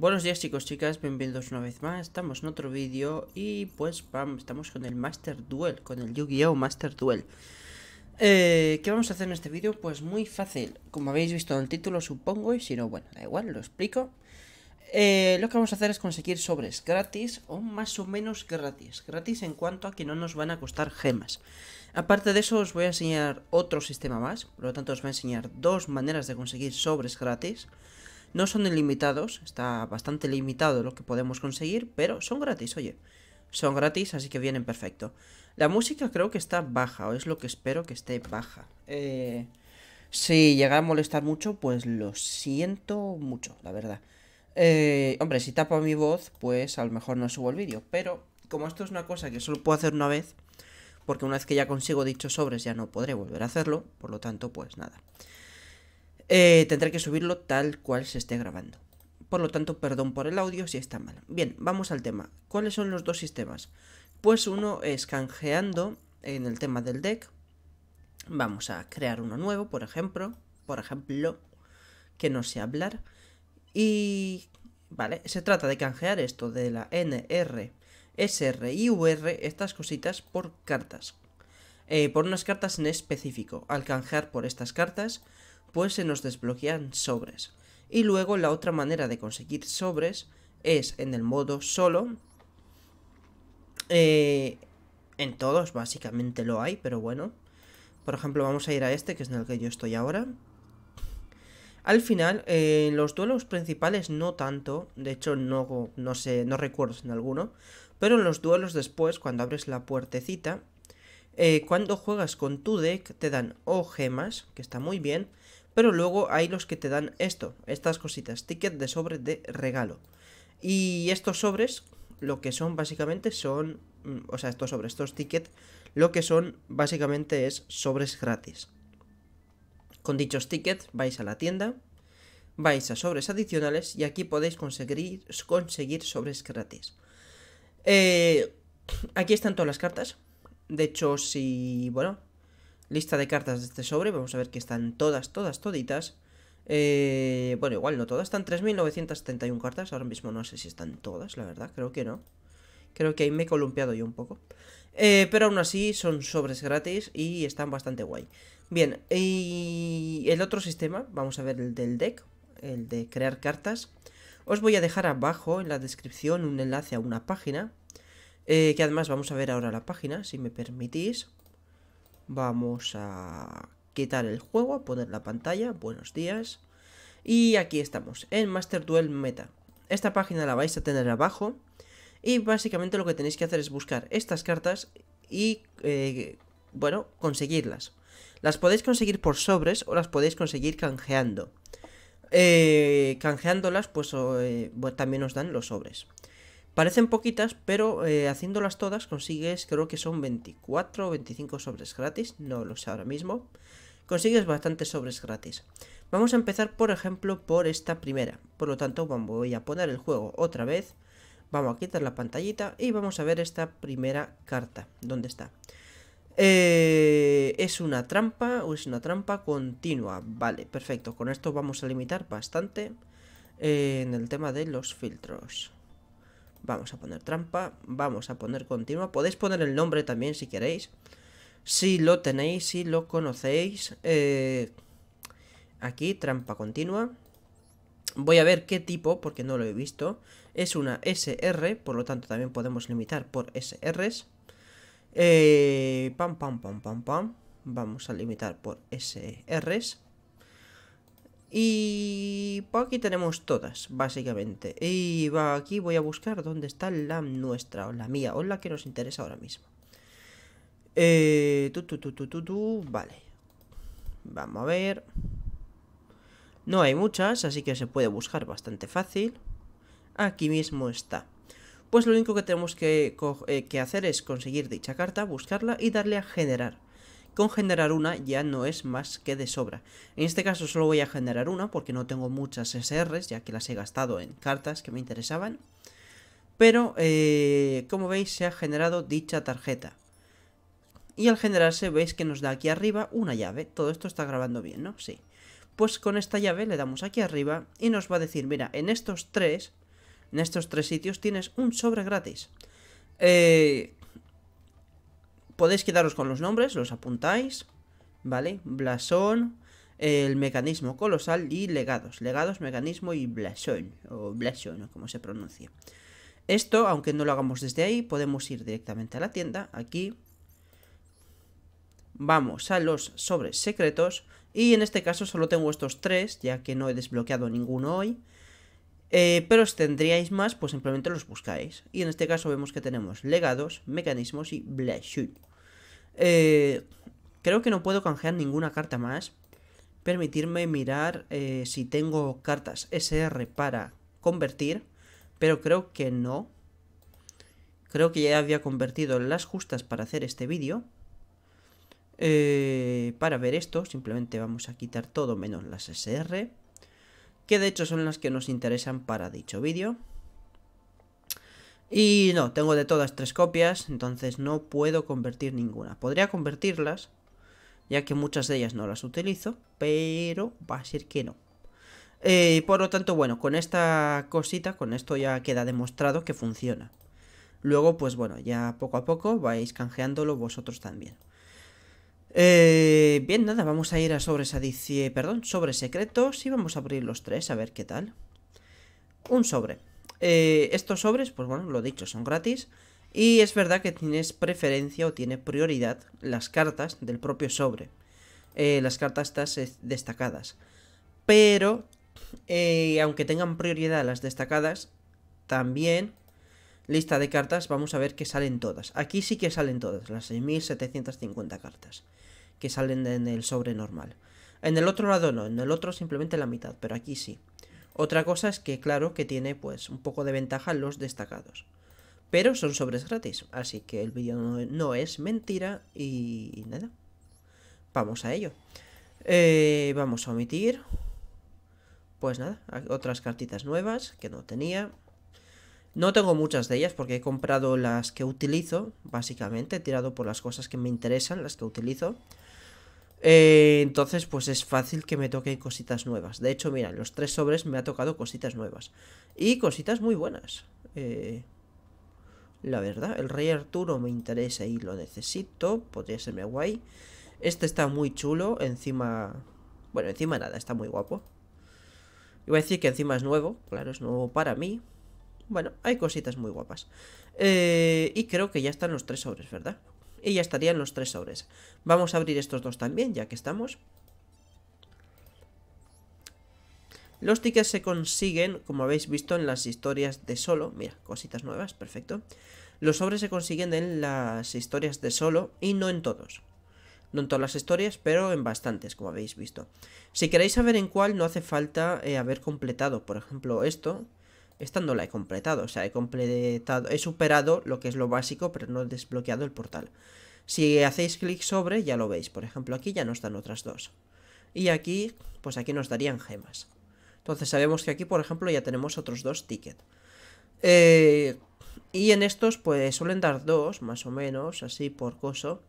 Buenos días chicos, chicas, bienvenidos una vez más, estamos en otro vídeo y pues Vamos, estamos con el Master Duel, con el Yu-Gi-Oh! Master Duel eh, ¿Qué vamos a hacer en este vídeo? Pues muy fácil, como habéis visto en el título supongo y si no, bueno, da igual, lo explico eh, Lo que vamos a hacer es conseguir sobres gratis o más o menos gratis, gratis en cuanto a que no nos van a costar gemas Aparte de eso os voy a enseñar otro sistema más, por lo tanto os voy a enseñar dos maneras de conseguir sobres gratis no son ilimitados, está bastante limitado lo que podemos conseguir, pero son gratis, oye. Son gratis, así que vienen perfecto. La música creo que está baja, o es lo que espero que esté baja. Eh, si llega a molestar mucho, pues lo siento mucho, la verdad. Eh, hombre, si tapa mi voz, pues a lo mejor no subo el vídeo. Pero como esto es una cosa que solo puedo hacer una vez, porque una vez que ya consigo dichos sobres ya no podré volver a hacerlo, por lo tanto, pues nada. Eh, tendré que subirlo tal cual se esté grabando. Por lo tanto, perdón por el audio si está mal. Bien, vamos al tema. ¿Cuáles son los dos sistemas? Pues uno es canjeando en el tema del deck. Vamos a crear uno nuevo, por ejemplo. Por ejemplo, que no sé hablar. Y... Vale, se trata de canjear esto de la NR, SR y VR, estas cositas, por cartas. Eh, por unas cartas en específico. Al canjear por estas cartas, pues se nos desbloquean sobres. Y luego la otra manera de conseguir sobres es en el modo solo. Eh, en todos básicamente lo hay, pero bueno. Por ejemplo, vamos a ir a este, que es en el que yo estoy ahora. Al final, En eh, los duelos principales no tanto, de hecho no, no, sé, no recuerdo en alguno, pero en los duelos después, cuando abres la puertecita, eh, cuando juegas con tu deck te dan o gemas, que está muy bien, pero luego hay los que te dan esto, estas cositas, ticket de sobre de regalo. Y estos sobres, lo que son básicamente son, mm, o sea, estos sobres, estos tickets, lo que son básicamente es sobres gratis. Con dichos tickets vais a la tienda, vais a sobres adicionales y aquí podéis conseguir, conseguir sobres gratis. Eh, aquí están todas las cartas. De hecho, si, bueno, lista de cartas de este sobre. Vamos a ver que están todas, todas, toditas. Eh, bueno, igual no todas. Están 3.971 cartas. Ahora mismo no sé si están todas, la verdad. Creo que no. Creo que ahí me he columpiado yo un poco. Eh, pero aún así son sobres gratis y están bastante guay. Bien, y el otro sistema, vamos a ver el del deck, el de crear cartas. Os voy a dejar abajo en la descripción un enlace a una página, eh, que además vamos a ver ahora la página, si me permitís. Vamos a quitar el juego, a poner la pantalla, buenos días. Y aquí estamos, en Master Duel Meta. Esta página la vais a tener abajo. Y básicamente lo que tenéis que hacer es buscar estas cartas y, eh, bueno, conseguirlas. Las podéis conseguir por sobres o las podéis conseguir canjeando. Eh, canjeándolas, pues eh, también os dan los sobres. Parecen poquitas, pero eh, haciéndolas todas consigues, creo que son 24 o 25 sobres gratis, no lo sé ahora mismo. Consigues bastantes sobres gratis. Vamos a empezar, por ejemplo, por esta primera. Por lo tanto, voy a poner el juego otra vez. Vamos a quitar la pantallita y vamos a ver esta primera carta. ¿Dónde está? Eh, es una trampa o es una trampa continua. Vale, perfecto. Con esto vamos a limitar bastante eh, en el tema de los filtros. Vamos a poner trampa, vamos a poner continua. Podéis poner el nombre también si queréis. Si lo tenéis, si lo conocéis. aquí, trampa continua. Voy a ver qué tipo, porque no lo he visto. Es una SR, por lo tanto también podemos limitar por SRs. pam, pam, pam, pam, pam. Vamos a limitar por SRs. Y aquí tenemos todas, básicamente. Y va aquí voy a buscar dónde está la nuestra, o la mía, o la que nos interesa ahora mismo. Eh, tu, tu, vale. Vamos a ver. No hay muchas, así que se puede buscar bastante fácil. Aquí mismo está. Pues lo único que tenemos que eh, hacer es conseguir dicha carta, buscarla y darle a generar con generar una ya no es más que de sobra. En este caso solo voy a generar una porque no tengo muchas SRs, ya que las he gastado en cartas que me interesaban. Pero, eh, como veis, se ha generado dicha tarjeta. Y al generarse, veis que nos da aquí arriba una llave. Todo esto está grabando bien, ¿no? Sí. Pues con esta llave le damos aquí arriba y nos va a decir, mira, en estos tres, en estos tres sitios tienes un sobre gratis. Eh, Podéis quedaros con los nombres, los apuntáis, ¿vale? Blasón, el mecanismo colosal y legados. Legados, mecanismo y blasón, o blasón, como se pronuncia. Esto, aunque no lo hagamos desde ahí, podemos ir directamente a la tienda, aquí. Vamos a los sobres secretos, y en este caso solo tengo estos tres, ya que no he desbloqueado ninguno hoy. Eh, pero os tendríais más, pues simplemente los buscáis. Y en este caso vemos que tenemos legados, mecanismos y black Eh, creo que no puedo canjear ninguna carta más. Permitirme mirar eh, si tengo cartas SR para convertir. Pero creo que no. Creo que ya había convertido las justas para hacer este vídeo. Eh, para ver esto, simplemente vamos a quitar todo menos las SR que de hecho son las que nos interesan para dicho vídeo. Y no, tengo de todas tres copias, entonces no puedo convertir ninguna. Podría convertirlas, ya que muchas de ellas no las utilizo, pero va a ser que no. Eh, por lo tanto, bueno, con esta cosita, con esto ya queda demostrado que funciona. Luego, pues bueno, ya poco a poco vais canjeándolo vosotros también. Eh, bien, nada, vamos a ir a sobres eh, perdón, sobre secretos y vamos a abrir los tres a ver qué tal. Un sobre. Eh, estos sobres, pues bueno, lo dicho, son gratis. Y es verdad que tienes preferencia o tiene prioridad las cartas del propio sobre. las cartas estas destacadas. Pero, aunque tengan prioridad las destacadas, también lista de cartas, vamos a ver que salen todas. Aquí sí que salen todas, las 6.750 cartas que salen en el sobre normal. En el otro lado no, en el otro simplemente la mitad, pero aquí sí. Otra cosa es que claro que tiene pues un poco de ventaja los destacados. Pero son sobres gratis, así que el vídeo no, es mentira y nada. Vamos a ello. Eh, vamos a omitir. Pues nada, otras cartitas nuevas que no tenía. No tengo muchas de ellas porque he comprado las que utilizo, básicamente. He tirado por las cosas que me interesan, las que utilizo. Eh, entonces, pues es fácil que me toquen cositas nuevas. De hecho, mira, los tres sobres me ha tocado cositas nuevas. Y cositas muy buenas. Eh, la verdad, el Rey Arturo me interesa y lo necesito. Podría serme guay. Este está muy chulo. Encima... Bueno, encima nada, está muy guapo. Iba a decir que encima es nuevo. Claro, es nuevo para mí. Bueno, hay cositas muy guapas. Eh, y creo que ya están los tres sobres, ¿verdad? Y ya estarían los tres sobres. Vamos a abrir estos dos también, ya que estamos. Los tickets se consiguen, como habéis visto en las historias de solo. Mira, cositas nuevas, perfecto. Los sobres se consiguen en las historias de solo y no en todos. No en todas las historias, pero en bastantes, como habéis visto. Si queréis saber en cuál, no hace falta eh, haber completado, por ejemplo, esto. Esta no la he completado, o sea, he completado, he superado lo que es lo básico, pero no he desbloqueado el portal. Si hacéis clic sobre, ya lo veis. Por ejemplo, aquí ya nos dan otras dos. Y aquí, pues aquí nos darían gemas. Entonces sabemos que aquí, por ejemplo, ya tenemos otros dos tickets. Eh, y en estos, pues suelen dar dos, más o menos, así por coso.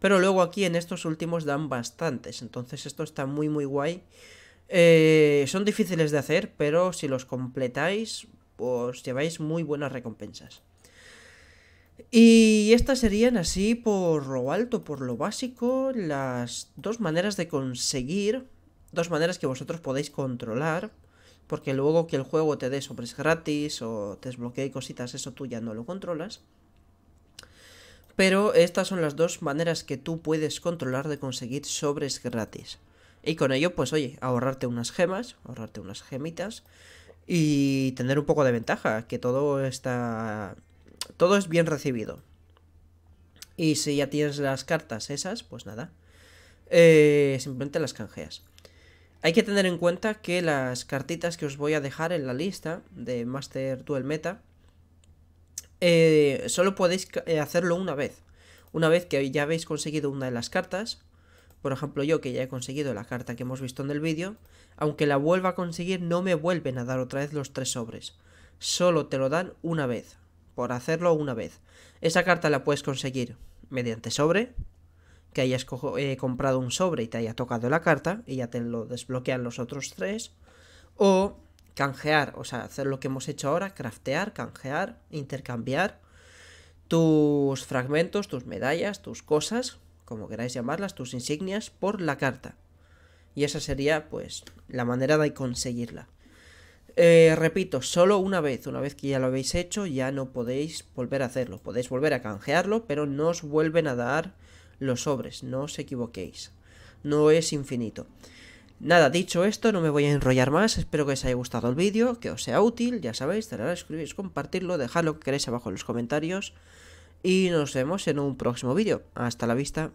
Pero luego aquí en estos últimos dan bastantes. Entonces esto está muy, muy guay. Eh, son difíciles de hacer, pero si los completáis, os lleváis muy buenas recompensas. Y estas serían así por lo alto, por lo básico, las dos maneras de conseguir, dos maneras que vosotros podéis controlar, porque luego que el juego te dé sobres gratis o te desbloquee cositas, eso tú ya no lo controlas. Pero estas son las dos maneras que tú puedes controlar de conseguir sobres gratis. Y con ello, pues oye, ahorrarte unas gemas, ahorrarte unas gemitas y tener un poco de ventaja, que todo está... Todo es bien recibido. Y si ya tienes las cartas esas, pues nada. Eh, simplemente las canjeas. Hay que tener en cuenta que las cartitas que os voy a dejar en la lista de Master Duel Meta, eh, solo podéis eh, hacerlo una vez. Una vez que ya habéis conseguido una de las cartas, por ejemplo, yo que ya he conseguido la carta que hemos visto en el vídeo, aunque la vuelva a conseguir no me vuelven a dar otra vez los tres sobres. Solo te lo dan una vez, por hacerlo una vez. Esa carta la puedes conseguir mediante sobre, que hayas eh, comprado un sobre y te haya tocado la carta y ya te lo desbloquean los otros tres. O canjear, o sea, hacer lo que hemos hecho ahora, craftear, canjear, intercambiar tus fragmentos, tus medallas, tus cosas como queráis llamarlas, tus insignias por la carta. Y esa sería, pues, la manera de conseguirla. Eh, repito, solo una vez, una vez que ya lo habéis hecho, ya no podéis volver a hacerlo. Podéis volver a canjearlo, pero no os vuelven a dar los sobres, no os equivoquéis. No es infinito. Nada, dicho esto, no me voy a enrollar más, espero que os haya gustado el vídeo, que os sea útil, ya sabéis, darle a suscribiros, compartirlo, lo que queréis abajo en los comentarios y nos vemos en un próximo vídeo. Hasta la vista.